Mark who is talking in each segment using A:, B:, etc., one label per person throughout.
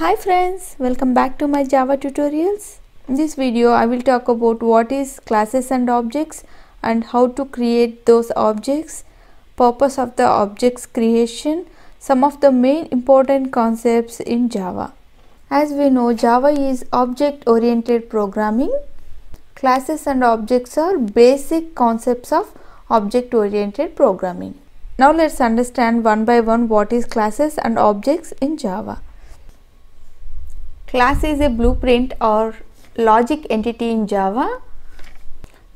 A: hi friends welcome back to my java tutorials in this video i will talk about what is classes and objects and how to create those objects purpose of the objects creation some of the main important concepts in java as we know java is object oriented programming classes and objects are basic concepts of object oriented programming now let's understand one by one what is classes and objects in java Class is a blueprint or logic entity in Java.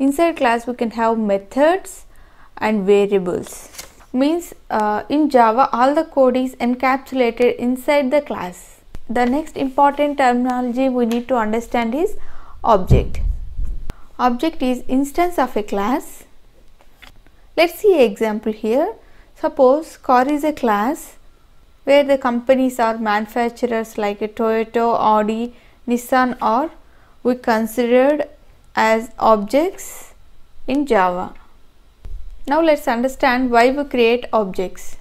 A: Inside class we can have methods and variables. Means uh, in Java all the code is encapsulated inside the class. The next important terminology we need to understand is object. Object is instance of a class. Let's see example here. Suppose car is a class where the companies or manufacturers like Toyota, Audi, Nissan are we considered as objects in Java. Now let's understand why we create objects.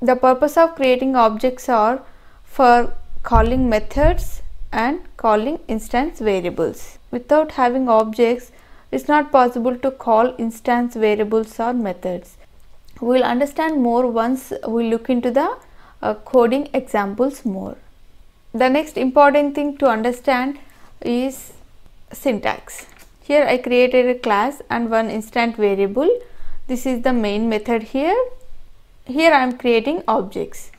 A: The purpose of creating objects are for calling methods and calling instance variables. Without having objects, it's not possible to call instance variables or methods we will understand more once we look into the uh, coding examples more. The next important thing to understand is syntax. Here I created a class and one instant variable. This is the main method here. Here I am creating objects.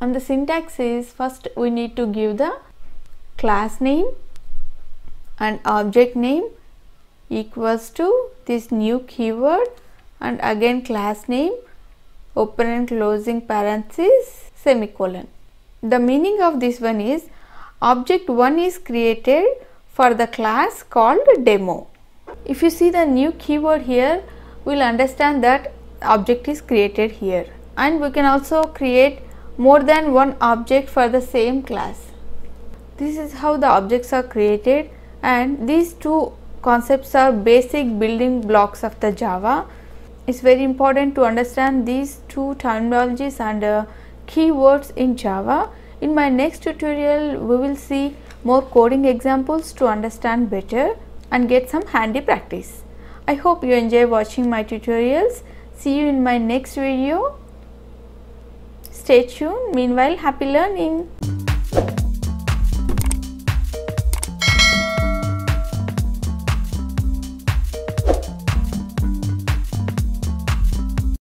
A: And the syntax is first we need to give the class name and object name equals to this new keyword and again class name open and closing parenthesis semicolon. The meaning of this one is object 1 is created for the class called demo. If you see the new keyword here, we will understand that object is created here and we can also create more than one object for the same class. This is how the objects are created and these two concepts are basic building blocks of the Java it's very important to understand these two terminologies and uh, keywords in Java. In my next tutorial, we will see more coding examples to understand better and get some handy practice. I hope you enjoy watching my tutorials. See you in my next video. Stay tuned. Meanwhile, happy learning.